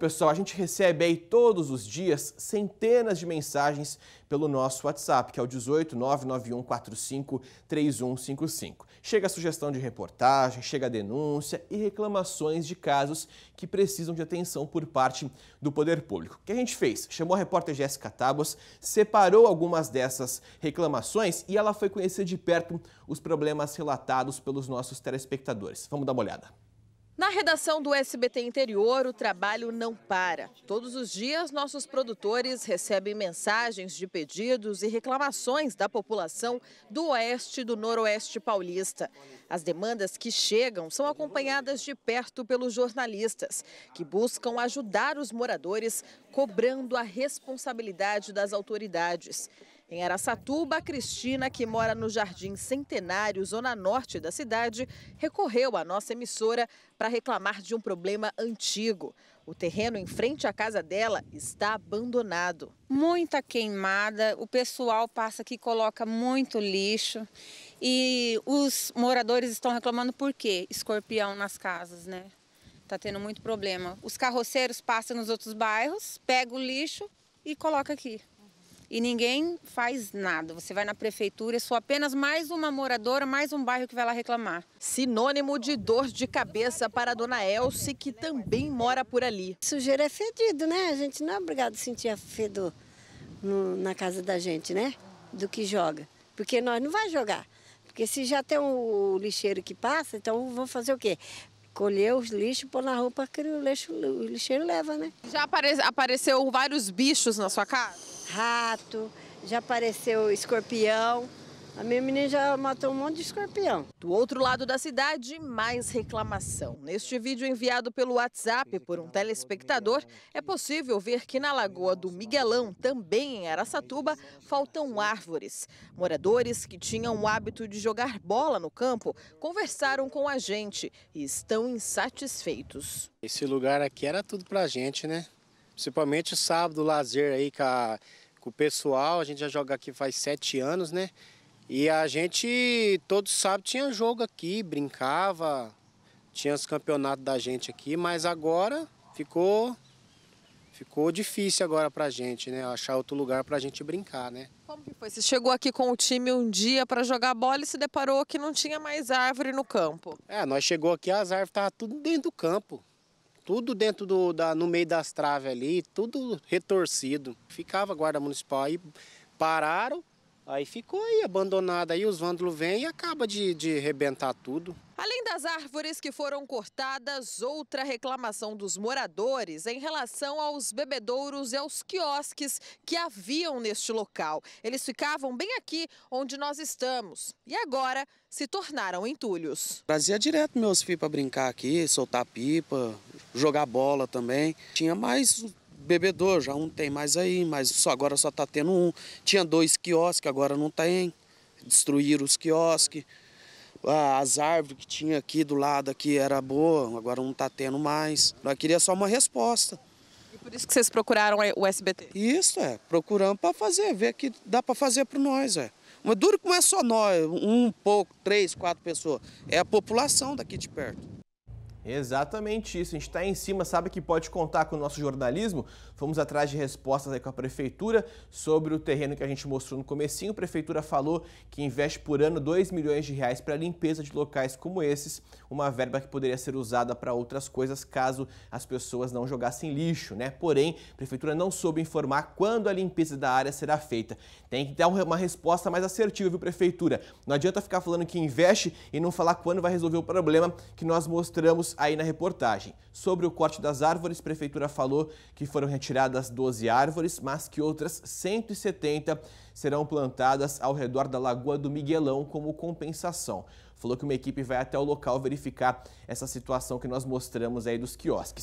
Pessoal, a gente recebe aí todos os dias centenas de mensagens pelo nosso WhatsApp, que é o 18991453155. Chega a sugestão de reportagem, chega a denúncia e reclamações de casos que precisam de atenção por parte do poder público. O que a gente fez? Chamou a repórter Jéssica Tábuas, separou algumas dessas reclamações e ela foi conhecer de perto os problemas relatados pelos nossos telespectadores. Vamos dar uma olhada. Na redação do SBT Interior, o trabalho não para. Todos os dias, nossos produtores recebem mensagens de pedidos e reclamações da população do oeste e do noroeste paulista. As demandas que chegam são acompanhadas de perto pelos jornalistas, que buscam ajudar os moradores, cobrando a responsabilidade das autoridades. Em Aracatuba, a Cristina, que mora no Jardim Centenário, zona norte da cidade, recorreu à nossa emissora para reclamar de um problema antigo. O terreno em frente à casa dela está abandonado. Muita queimada, o pessoal passa aqui e coloca muito lixo. E os moradores estão reclamando por quê? Escorpião nas casas, né? Tá tendo muito problema. Os carroceiros passam nos outros bairros, pegam o lixo e colocam aqui e ninguém faz nada. Você vai na prefeitura e sou apenas mais uma moradora, mais um bairro que vai lá reclamar. Sinônimo de dor de cabeça para a dona Elce, que também mora por ali. Sujeira é fedido, né? A gente não é obrigado a sentir fedor no, na casa da gente, né? Do que joga. Porque nós não vai jogar. Porque se já tem o lixeiro que passa, então vamos fazer o quê? colher os lixos, pôr na roupa que o, lixo, o lixeiro leva, né? Já apare, apareceu vários bichos na sua casa? rato, já apareceu escorpião. A minha menina já matou um monte de escorpião. Do outro lado da cidade, mais reclamação. Neste vídeo enviado pelo WhatsApp por um telespectador, é possível ver que na Lagoa do Miguelão, também em Araçatuba, faltam árvores. Moradores que tinham o hábito de jogar bola no campo conversaram com a gente e estão insatisfeitos. Esse lugar aqui era tudo pra gente, né? Principalmente sábado, lazer aí com a com o pessoal. A gente já joga aqui faz sete anos, né? E a gente, todo sábado tinha jogo aqui, brincava, tinha os campeonatos da gente aqui, mas agora ficou ficou difícil agora pra gente, né? Achar outro lugar pra gente brincar, né? Como que foi? Você chegou aqui com o time um dia para jogar bola e se deparou que não tinha mais árvore no campo. É, nós chegou aqui, as árvores estavam tudo dentro do campo tudo dentro do, da, no meio das traves ali, tudo retorcido. Ficava a guarda municipal aí, pararam, Aí ficou aí abandonada, aí os vândalos vêm e acaba de, de rebentar tudo. Além das árvores que foram cortadas, outra reclamação dos moradores é em relação aos bebedouros e aos quiosques que haviam neste local. Eles ficavam bem aqui onde nós estamos e agora se tornaram entulhos. Trazia direto meus filhos para brincar aqui, soltar pipa, jogar bola também. Tinha mais bebedouro, já um tem mais aí, mas só agora só está tendo um. Tinha dois quiosques, agora não tem. Destruíram os quiosques. As árvores que tinha aqui do lado aqui era boa, agora não está tendo mais. Nós queria só uma resposta. E por isso que vocês procuraram o SBT? Isso, é. Procuramos para fazer, ver que dá para fazer para nós, é. Mas duro que não é só nós, um pouco, três, quatro pessoas. É a população daqui de perto. Exatamente isso. A gente está em cima, sabe que pode contar com o nosso jornalismo. Fomos atrás de respostas aí com a prefeitura sobre o terreno que a gente mostrou no comecinho. A prefeitura falou que investe por ano 2 milhões de reais para limpeza de locais como esses, uma verba que poderia ser usada para outras coisas caso as pessoas não jogassem lixo, né? Porém, a prefeitura não soube informar quando a limpeza da área será feita. Tem que dar uma resposta mais assertiva, viu, prefeitura? Não adianta ficar falando que investe e não falar quando vai resolver o problema que nós mostramos aí na reportagem. Sobre o corte das árvores, a prefeitura falou que foram retiradas 12 árvores, mas que outras 170 serão plantadas ao redor da Lagoa do Miguelão como compensação. Falou que uma equipe vai até o local verificar essa situação que nós mostramos aí dos quiosques.